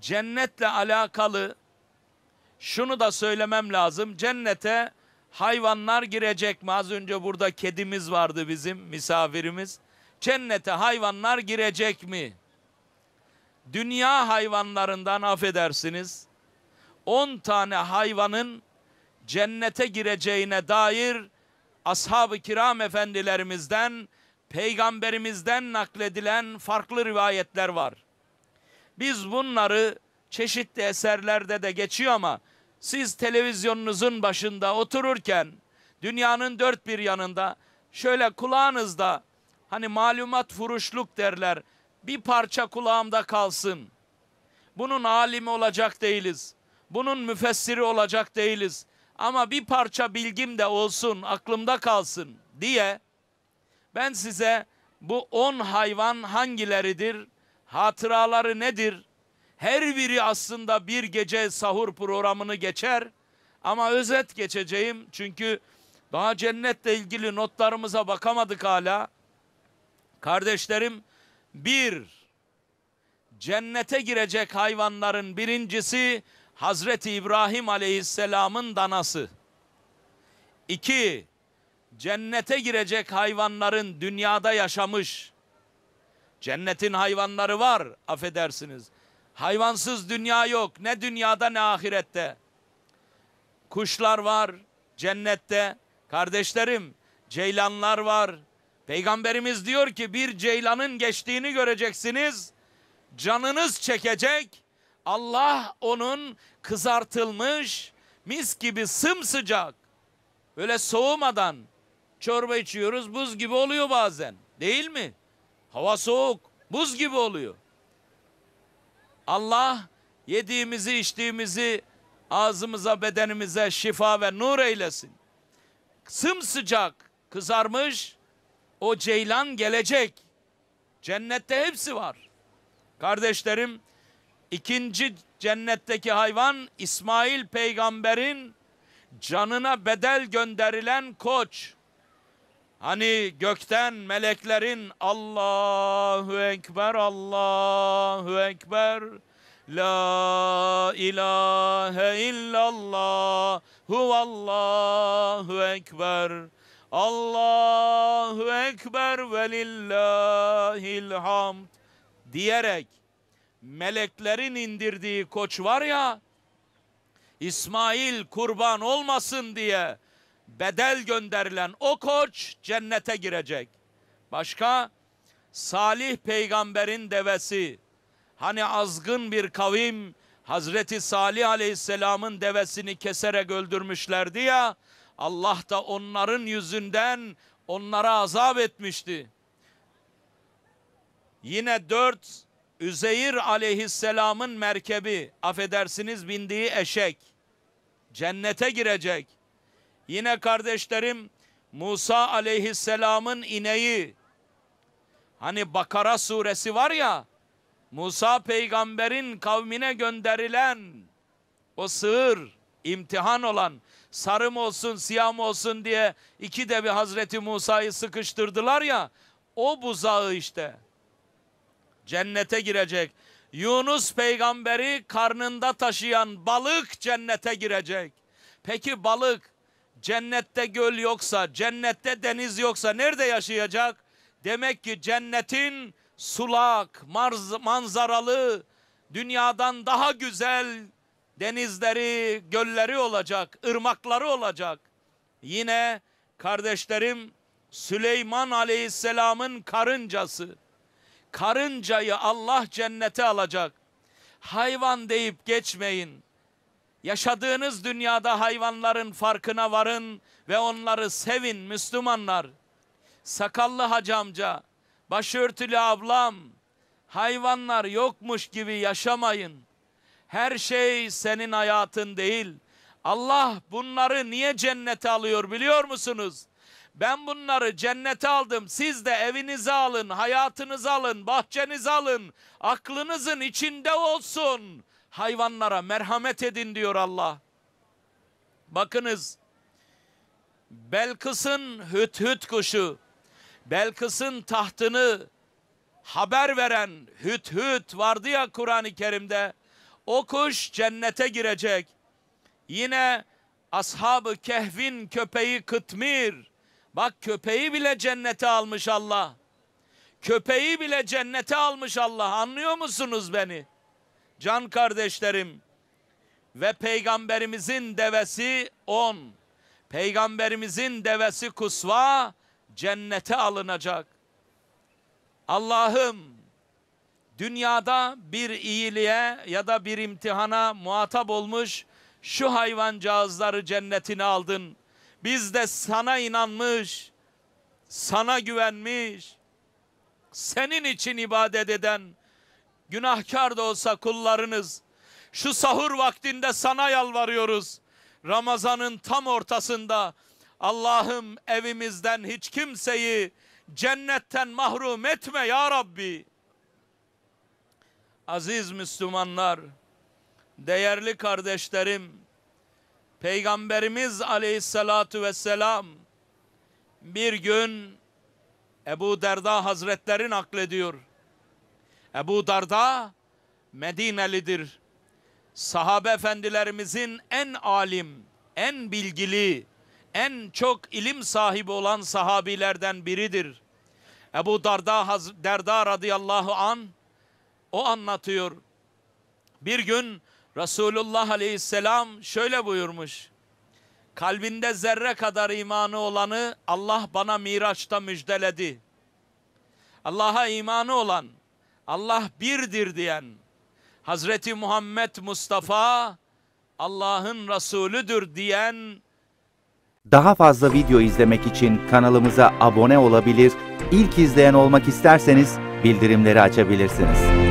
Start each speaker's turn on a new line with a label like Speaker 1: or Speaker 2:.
Speaker 1: cennetle alakalı şunu da söylemem lazım. Cennete hayvanlar girecek mi? Az önce burada kedimiz vardı bizim misafirimiz. Cennete hayvanlar girecek mi? Dünya hayvanlarından affedersiniz. 10 tane hayvanın cennete gireceğine dair ashab-ı kiram efendilerimizden, peygamberimizden nakledilen farklı rivayetler var. Biz bunları çeşitli eserlerde de geçiyor ama siz televizyonunuzun başında otururken dünyanın dört bir yanında şöyle kulağınızda hani malumat furuşluk derler bir parça kulağımda kalsın. Bunun alimi olacak değiliz. Bunun müfessiri olacak değiliz. Ama bir parça bilgim de olsun, aklımda kalsın diye ben size bu on hayvan hangileridir hatıraları nedir? Her biri aslında bir gece sahur programını geçer ama özet geçeceğim çünkü daha cennetle ilgili notlarımıza bakamadık hala. Kardeşlerim bir, cennete girecek hayvanların birincisi Hazreti İbrahim Aleyhisselam'ın danası. İki, cennete girecek hayvanların dünyada yaşamış, Cennetin hayvanları var affedersiniz. Hayvansız dünya yok. Ne dünyada ne ahirette. Kuşlar var cennette. Kardeşlerim ceylanlar var. Peygamberimiz diyor ki bir ceylanın geçtiğini göreceksiniz. Canınız çekecek. Allah onun kızartılmış mis gibi sımsıcak öyle soğumadan çorba içiyoruz buz gibi oluyor bazen değil mi? Hava soğuk, buz gibi oluyor. Allah yediğimizi, içtiğimizi ağzımıza, bedenimize şifa ve nur eylesin. Sımsıcak kızarmış o ceylan gelecek. Cennette hepsi var. Kardeşlerim, ikinci cennetteki hayvan İsmail peygamberin canına bedel gönderilen koç. Hani gökten meleklerin Allahu Ekber, Allahu Ekber, La ilahe illallah, huvallahu Ekber, Allahu Ekber ve lillahil hamd diyerek meleklerin indirdiği koç var ya, İsmail kurban olmasın diye bedel gönderilen o koç cennete girecek. Başka Salih peygamberin devesi hani azgın bir kavim Hazreti Salih aleyhisselamın devesini keserek öldürmüşlerdi ya Allah da onların yüzünden onlara azap etmişti. Yine dört Üzeyir aleyhisselamın merkebi affedersiniz bindiği eşek cennete girecek. Yine kardeşlerim Musa aleyhisselamın ineği hani Bakara suresi var ya Musa peygamberin kavmine gönderilen o sığır imtihan olan sarım olsun siyah mı olsun diye iki de bir Hazreti Musa'yı sıkıştırdılar ya o buzağı işte cennete girecek. Yunus peygamberi karnında taşıyan balık cennete girecek. Peki balık Cennette göl yoksa, cennette deniz yoksa nerede yaşayacak? Demek ki cennetin sulak, marz, manzaralı, dünyadan daha güzel denizleri, gölleri olacak, ırmakları olacak. Yine kardeşlerim Süleyman Aleyhisselam'ın karıncası. Karıncayı Allah cennete alacak. Hayvan deyip geçmeyin. Yaşadığınız dünyada hayvanların farkına varın ve onları sevin Müslümanlar. Sakallı hacı amca, başörtülü ablam, hayvanlar yokmuş gibi yaşamayın. Her şey senin hayatın değil. Allah bunları niye cennete alıyor biliyor musunuz? Ben bunları cennete aldım. Siz de evinizi alın, hayatınızı alın, bahçenizi alın. Aklınızın içinde olsun hayvanlara merhamet edin diyor Allah. Bakınız Belkıs'ın hüthüt kuşu, Belkıs'ın tahtını haber veren hüthüt vardı ya Kur'an-ı Kerim'de. O kuş cennete girecek. Yine ashabı kehvin köpeği kıtmir. Bak köpeği bile cennete almış Allah. Köpeği bile cennete almış Allah. Anlıyor musunuz beni? Can kardeşlerim ve peygamberimizin devesi on. Peygamberimizin devesi kusva cennete alınacak. Allah'ım dünyada bir iyiliğe ya da bir imtihana muhatap olmuş şu hayvancağızları cennetine aldın. Biz de sana inanmış, sana güvenmiş, senin için ibadet eden, Günahkar da olsa kullarınız. Şu sahur vaktinde sana yalvarıyoruz. Ramazanın tam ortasında Allah'ım evimizden hiç kimseyi cennetten mahrum etme ya Rabbi. Aziz Müslümanlar, değerli kardeşlerim, Peygamberimiz aleyhissalatu vesselam bir gün Ebu Derda Hazretleri naklediyor. Ebu Darda Medinelidir. Sahabe efendilerimizin en alim, en bilgili, en çok ilim sahibi olan sahabilerden biridir. Ebu Darda, Haz Derda radıyallahu an o anlatıyor. Bir gün Resulullah aleyhisselam şöyle buyurmuş. Kalbinde zerre kadar imanı olanı Allah bana Miraç'ta müjdeledi. Allah'a imanı olan, Allah birdir diyen Hazreti Muhammed Mustafa Allah'ın Resulüdür diyen Daha fazla video izlemek için kanalımıza abone olabilir, ilk izleyen olmak isterseniz bildirimleri açabilirsiniz.